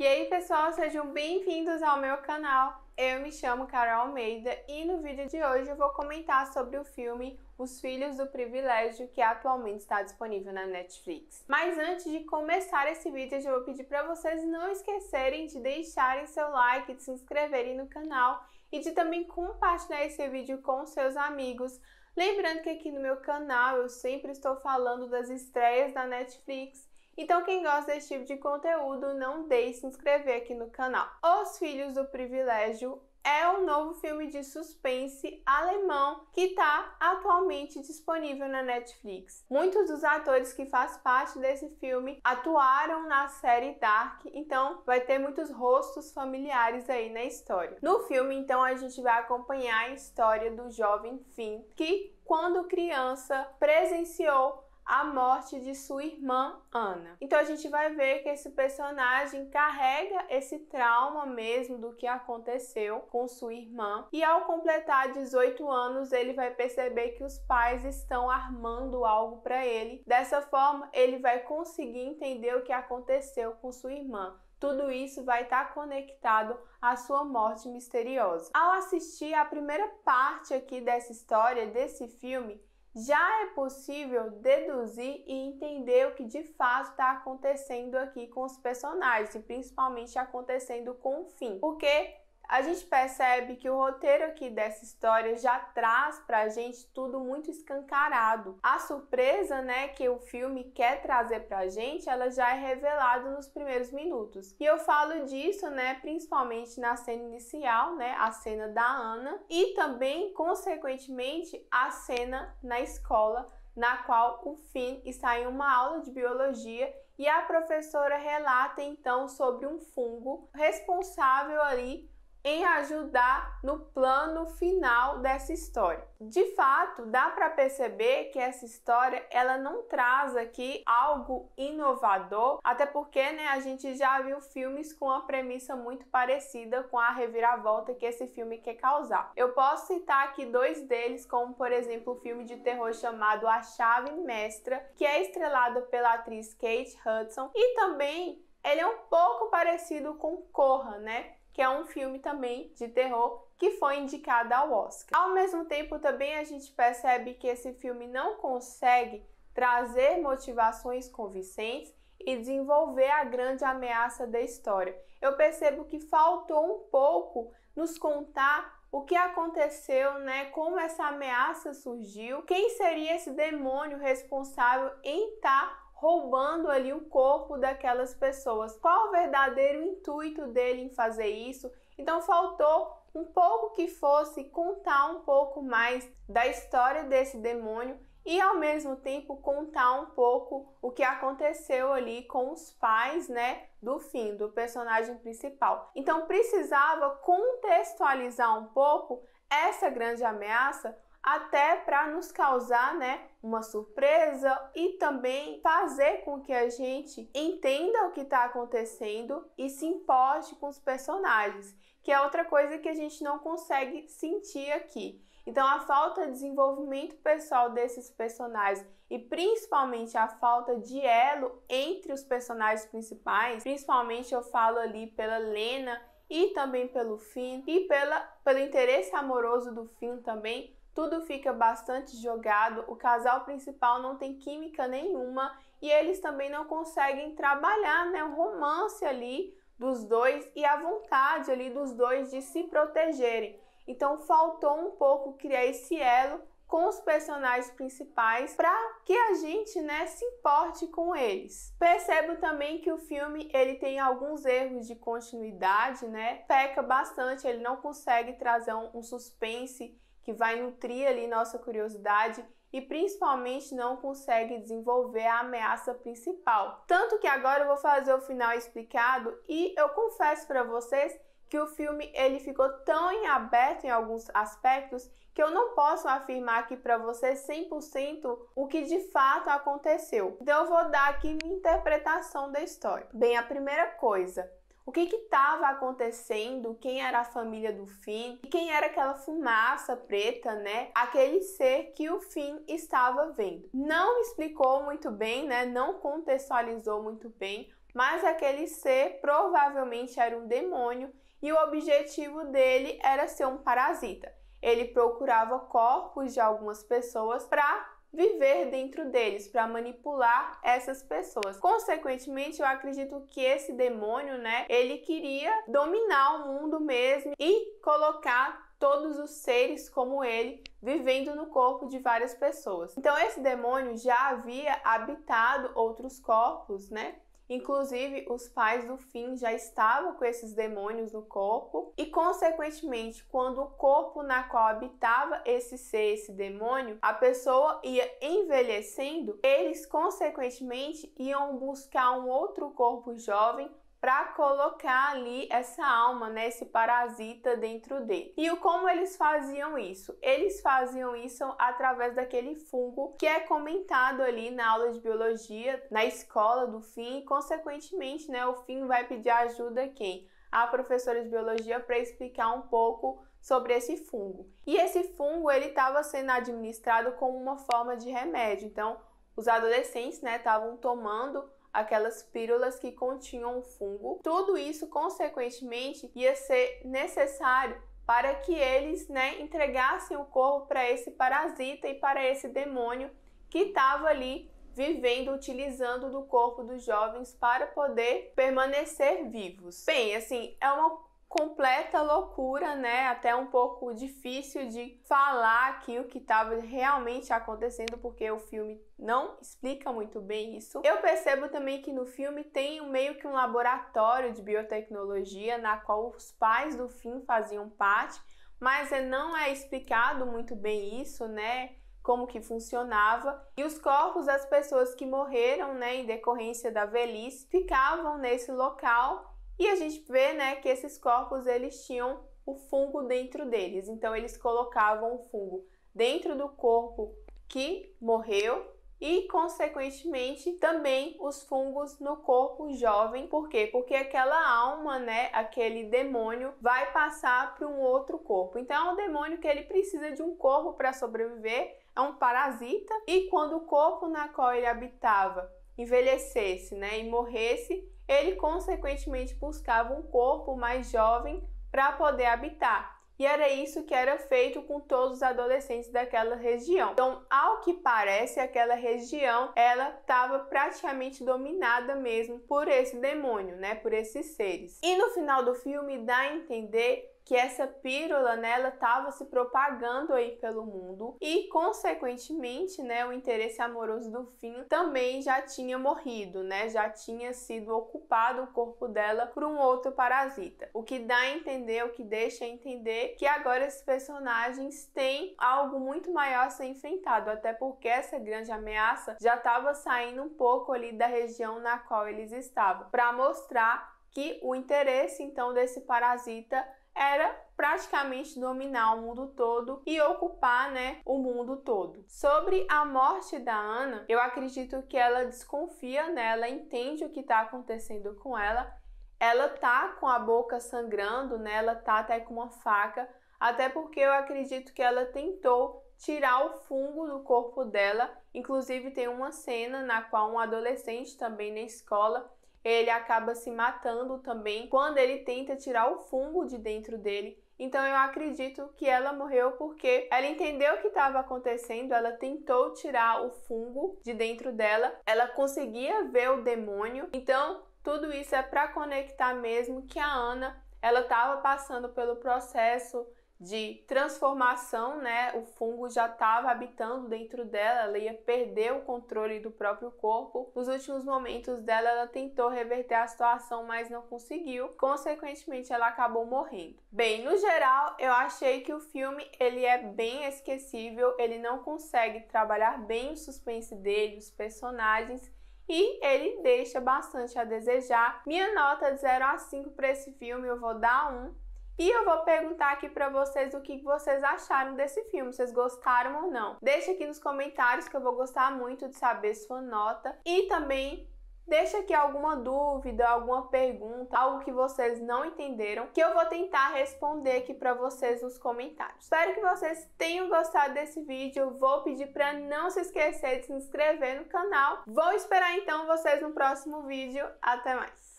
E aí pessoal, sejam bem-vindos ao meu canal. Eu me chamo Carol Almeida e no vídeo de hoje eu vou comentar sobre o filme Os Filhos do Privilégio que atualmente está disponível na Netflix. Mas antes de começar esse vídeo, eu já vou pedir para vocês não esquecerem de deixarem seu like, de se inscreverem no canal e de também compartilhar esse vídeo com seus amigos. Lembrando que aqui no meu canal eu sempre estou falando das estreias da Netflix então, quem gosta desse tipo de conteúdo, não deixe de se inscrever aqui no canal. Os Filhos do Privilégio é o um novo filme de suspense alemão que está atualmente disponível na Netflix. Muitos dos atores que fazem parte desse filme atuaram na série Dark, então vai ter muitos rostos familiares aí na história. No filme, então, a gente vai acompanhar a história do jovem Finn, que quando criança presenciou a morte de sua irmã Ana. Então a gente vai ver que esse personagem carrega esse trauma mesmo do que aconteceu com sua irmã e ao completar 18 anos ele vai perceber que os pais estão armando algo para ele. Dessa forma ele vai conseguir entender o que aconteceu com sua irmã. Tudo isso vai estar tá conectado à sua morte misteriosa. Ao assistir a primeira parte aqui dessa história, desse filme, já é possível deduzir e entender o que de fato está acontecendo aqui com os personagens e principalmente acontecendo com o fim, porque a gente percebe que o roteiro aqui dessa história já traz pra gente tudo muito escancarado. A surpresa, né, que o filme quer trazer pra gente, ela já é revelada nos primeiros minutos. E eu falo disso, né, principalmente na cena inicial, né, a cena da Ana e também, consequentemente, a cena na escola na qual o Finn está em uma aula de biologia e a professora relata então sobre um fungo responsável ali em ajudar no plano final dessa história. De fato, dá para perceber que essa história ela não traz aqui algo inovador, até porque né, a gente já viu filmes com uma premissa muito parecida com a reviravolta que esse filme quer causar. Eu posso citar aqui dois deles, como por exemplo o filme de terror chamado A Chave Mestra, que é estrelado pela atriz Kate Hudson, e também ele é um pouco parecido com Corra, né? que é um filme também de terror que foi indicado ao Oscar. Ao mesmo tempo, também a gente percebe que esse filme não consegue trazer motivações convincentes e desenvolver a grande ameaça da história. Eu percebo que faltou um pouco nos contar o que aconteceu, né? Como essa ameaça surgiu, quem seria esse demônio responsável em estar tá roubando ali o corpo daquelas pessoas. Qual o verdadeiro intuito dele em fazer isso? Então faltou um pouco que fosse contar um pouco mais da história desse demônio e ao mesmo tempo contar um pouco o que aconteceu ali com os pais, né, do fim do personagem principal. Então precisava contextualizar um pouco essa grande ameaça até para nos causar, né, uma surpresa e também fazer com que a gente entenda o que está acontecendo e se importe com os personagens, que é outra coisa que a gente não consegue sentir aqui. Então, a falta de desenvolvimento pessoal desses personagens e principalmente a falta de elo entre os personagens principais, principalmente eu falo ali pela Lena e também pelo Finn e pela, pelo interesse amoroso do Finn também, tudo fica bastante jogado, o casal principal não tem química nenhuma e eles também não conseguem trabalhar né, o romance ali dos dois e a vontade ali dos dois de se protegerem. Então faltou um pouco criar esse elo com os personagens principais para que a gente, né, se importe com eles. Percebo também que o filme ele tem alguns erros de continuidade, né? Peca bastante, ele não consegue trazer um, um suspense que vai nutrir ali nossa curiosidade e principalmente não consegue desenvolver a ameaça principal. Tanto que agora eu vou fazer o final explicado e eu confesso para vocês que o filme ele ficou tão em aberto em alguns aspectos que eu não posso afirmar aqui para vocês 100% o que de fato aconteceu. Então eu vou dar aqui minha interpretação da história. Bem, a primeira coisa, o que estava acontecendo, quem era a família do Finn e quem era aquela fumaça preta, né? Aquele ser que o Finn estava vendo. Não explicou muito bem, né? Não contextualizou muito bem, mas aquele ser provavelmente era um demônio e o objetivo dele era ser um parasita. Ele procurava corpos de algumas pessoas para viver dentro deles, para manipular essas pessoas. Consequentemente, eu acredito que esse demônio, né, ele queria dominar o mundo mesmo e colocar todos os seres como ele vivendo no corpo de várias pessoas. Então esse demônio já havia habitado outros corpos, né? Inclusive, os pais do fim já estavam com esses demônios no corpo e, consequentemente, quando o corpo na qual habitava esse ser, esse demônio, a pessoa ia envelhecendo, eles consequentemente iam buscar um outro corpo jovem para colocar ali essa alma, né, esse parasita dentro dele. E o como eles faziam isso? Eles faziam isso através daquele fungo que é comentado ali na aula de biologia, na escola do fim, e consequentemente, né, o fim vai pedir ajuda a quem? A professora de biologia para explicar um pouco sobre esse fungo. E esse fungo ele estava sendo administrado como uma forma de remédio. Então, os adolescentes, né, estavam tomando aquelas pílulas que continham fungo. Tudo isso, consequentemente, ia ser necessário para que eles né, entregassem o corpo para esse parasita e para esse demônio que estava ali vivendo, utilizando do corpo dos jovens para poder permanecer vivos. Bem, assim, é uma completa loucura, né? Até um pouco difícil de falar aqui o que estava realmente acontecendo, porque o filme não explica muito bem isso. Eu percebo também que no filme tem meio que um laboratório de biotecnologia na qual os pais do fim faziam parte, mas é, não é explicado muito bem isso, né? como que funcionava e os corpos das pessoas que morreram, né, em decorrência da velhice, ficavam nesse local e a gente vê, né, que esses corpos eles tinham o fungo dentro deles. Então eles colocavam o fungo dentro do corpo que morreu e, consequentemente, também os fungos no corpo jovem. Por quê? Porque aquela alma, né, aquele demônio, vai passar para um outro corpo. Então, é um demônio que ele precisa de um corpo para sobreviver, é um parasita. E quando o corpo na qual ele habitava envelhecesse, né, e morresse, ele consequentemente buscava um corpo mais jovem para poder habitar. E era isso que era feito com todos os adolescentes daquela região. Então, ao que parece, aquela região ela estava praticamente dominada mesmo por esse demônio, né, por esses seres. E no final do filme dá a entender que essa pílula, né, ela estava se propagando aí pelo mundo e, consequentemente, né, o interesse amoroso do Finn também já tinha morrido, né, já tinha sido ocupado o corpo dela por um outro parasita. O que dá a entender, o que deixa a entender que agora esses personagens têm algo muito maior a ser enfrentado, até porque essa grande ameaça já estava saindo um pouco ali da região na qual eles estavam, para mostrar que o interesse então desse parasita era praticamente dominar o mundo todo e ocupar, né, o mundo todo. Sobre a morte da Ana, eu acredito que ela desconfia, né, ela entende o que está acontecendo com ela. Ela tá com a boca sangrando, né? Ela tá até com uma faca, até porque eu acredito que ela tentou tirar o fungo do corpo dela. Inclusive tem uma cena na qual um adolescente também na escola ele acaba se matando também quando ele tenta tirar o fungo de dentro dele. Então eu acredito que ela morreu porque ela entendeu o que estava acontecendo, ela tentou tirar o fungo de dentro dela, ela conseguia ver o demônio. Então tudo isso é para conectar mesmo que a Ana ela estava passando pelo processo de transformação, né? O fungo já estava habitando dentro dela, ela ia perder o controle do próprio corpo. Nos últimos momentos dela, ela tentou reverter a situação, mas não conseguiu. Consequentemente, ela acabou morrendo. Bem, no geral, eu achei que o filme ele é bem esquecível, ele não consegue trabalhar bem o suspense dele, os personagens e ele deixa bastante a desejar. Minha nota de 0 a 5 para esse filme eu vou dar 1, e eu vou perguntar aqui para vocês o que vocês acharam desse filme, vocês gostaram ou não. Deixa aqui nos comentários que eu vou gostar muito de saber sua nota e também Deixa aqui alguma dúvida, alguma pergunta, algo que vocês não entenderam, que eu vou tentar responder aqui para vocês nos comentários. Espero que vocês tenham gostado desse vídeo. Vou pedir para não se esquecer de se inscrever no canal. Vou esperar então vocês no próximo vídeo. Até mais.